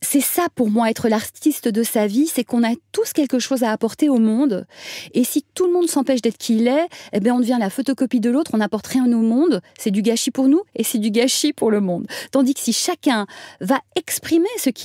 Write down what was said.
c'est ça pour moi être l'artiste de sa vie, c'est qu'on a tous quelque chose à apporter au monde. Et si tout le monde s'empêche d'être qui il est, eh bien on devient la photocopie de l'autre, on n'apporte rien au monde. C'est du gâchis pour nous et c'est du gâchis pour le monde. Tandis que si chacun va exprimer ce qu'il